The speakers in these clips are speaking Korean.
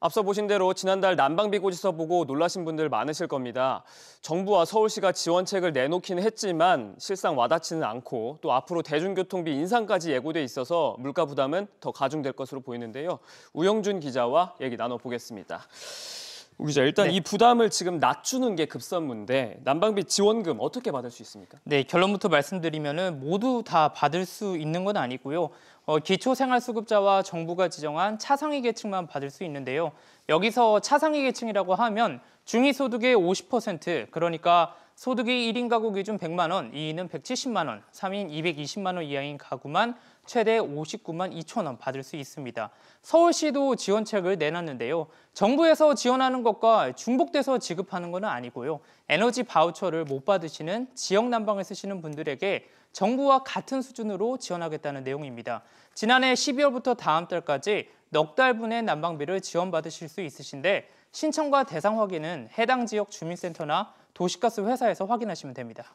앞서 보신 대로 지난달 난방비고지서 보고 놀라신 분들 많으실 겁니다. 정부와 서울시가 지원책을 내놓긴 했지만 실상 와닿지는 않고 또 앞으로 대중교통비 인상까지 예고돼 있어서 물가 부담은 더 가중될 것으로 보이는데요. 우영준 기자와 얘기 나눠보겠습니다. 기자, 일단 네. 이 부담을 지금 낮추는 게 급선무인데 난방비 지원금 어떻게 받을 수 있습니까? 네, 결론부터 말씀드리면은 모두 다 받을 수 있는 건 아니고요. 어, 기초생활수급자와 정부가 지정한 차상위 계층만 받을 수 있는데요. 여기서 차상위 계층이라고 하면 중위소득의 50% 그러니까 소득이 1인 가구 기준 100만 원, 2인은 170만 원, 3인 220만 원 이하인 가구만 최대 59만 2천 원 받을 수 있습니다. 서울시도 지원책을 내놨는데요. 정부에서 지원하는 것과 중복돼서 지급하는 것은 아니고요. 에너지 바우처를 못 받으시는 지역 난방을 쓰시는 분들에게 정부와 같은 수준으로 지원하겠다는 내용입니다. 지난해 12월부터 다음 달까지 넉 달분의 난방비를 지원받으실 수 있으신데 신청과 대상 확인은 해당 지역 주민센터나 도시가스 회사에서 확인하시면 됩니다.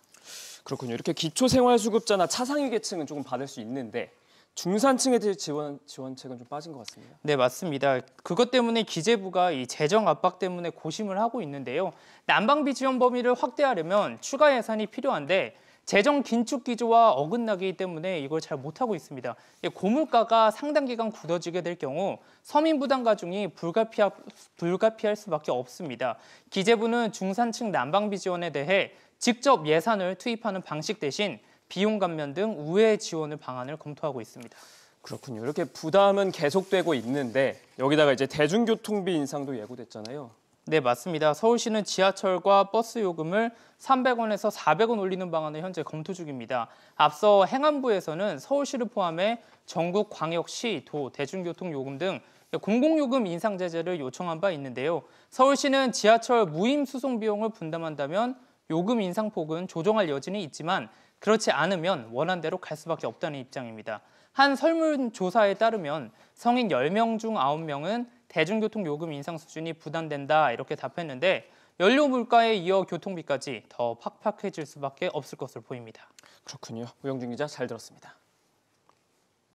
그렇군요. 이렇게 기초생활수급자나 차상위계층은 조금 받을 수 있는데 중산층에 대해 지원 지원책은 좀 빠진 것 같습니다. 네 맞습니다. 그것 때문에 기재부가 이 재정 압박 때문에 고심을 하고 있는데요. 난방비 지원 범위를 확대하려면 추가 예산이 필요한데 재정 긴축 기조와 어긋나기 때문에 이걸 잘 못하고 있습니다. 고물가가 상당 기간 굳어지게 될 경우 서민 부담 가중이 불가피하, 불가피할 수밖에 없습니다. 기재부는 중산층 난방비 지원에 대해 직접 예산을 투입하는 방식 대신 비용 감면 등 우회 지원을 방안을 검토하고 있습니다. 그렇군요. 이렇게 부담은 계속되고 있는데 여기다가 이제 대중교통비 인상도 예고됐잖아요. 네, 맞습니다. 서울시는 지하철과 버스 요금을 300원에서 400원 올리는 방안을 현재 검토 중입니다. 앞서 행안부에서는 서울시를 포함해 전국 광역시, 도, 대중교통 요금 등 공공요금 인상 제재를 요청한 바 있는데요. 서울시는 지하철 무임 수송 비용을 분담한다면 요금 인상폭은 조정할 여지는 있지만 그렇지 않으면 원한대로 갈 수밖에 없다는 입장입니다. 한 설문조사에 따르면 성인 10명 중 9명은 대중교통 요금 인상 수준이 부담된다 이렇게 답했는데 연료 물가에 이어 교통비까지 더 팍팍해질 수밖에 없을 것으로 보입니다. 그렇군요. 우영준 기자 잘 들었습니다.